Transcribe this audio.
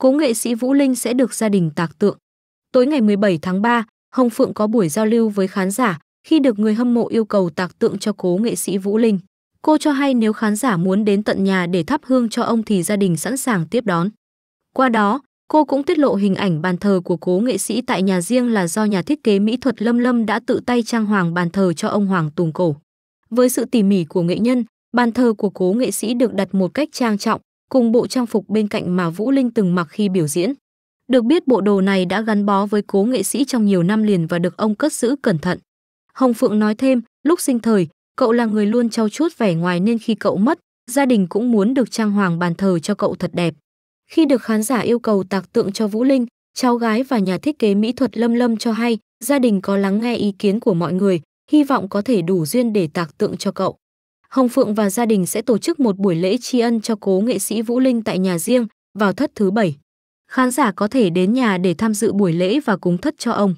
cố nghệ sĩ Vũ Linh sẽ được gia đình tạc tượng. Tối ngày 17 tháng 3, Hồng Phượng có buổi giao lưu với khán giả khi được người hâm mộ yêu cầu tạc tượng cho cố nghệ sĩ Vũ Linh. Cô cho hay nếu khán giả muốn đến tận nhà để thắp hương cho ông thì gia đình sẵn sàng tiếp đón. Qua đó, cô cũng tiết lộ hình ảnh bàn thờ của cố nghệ sĩ tại nhà riêng là do nhà thiết kế mỹ thuật Lâm Lâm đã tự tay trang hoàng bàn thờ cho ông Hoàng Tùng Cổ. Với sự tỉ mỉ của nghệ nhân, bàn thờ của cố nghệ sĩ được đặt một cách trang trọng, cùng bộ trang phục bên cạnh mà Vũ Linh từng mặc khi biểu diễn. Được biết bộ đồ này đã gắn bó với cố nghệ sĩ trong nhiều năm liền và được ông cất giữ cẩn thận. Hồng Phượng nói thêm, lúc sinh thời, cậu là người luôn trau chuốt vẻ ngoài nên khi cậu mất, gia đình cũng muốn được trang hoàng bàn thờ cho cậu thật đẹp. Khi được khán giả yêu cầu tạc tượng cho Vũ Linh, cháu gái và nhà thiết kế mỹ thuật Lâm Lâm cho hay, gia đình có lắng nghe ý kiến của mọi người, hy vọng có thể đủ duyên để tạc tượng cho cậu. Hồng Phượng và gia đình sẽ tổ chức một buổi lễ tri ân cho cố nghệ sĩ Vũ Linh tại nhà riêng vào thất thứ bảy. Khán giả có thể đến nhà để tham dự buổi lễ và cúng thất cho ông.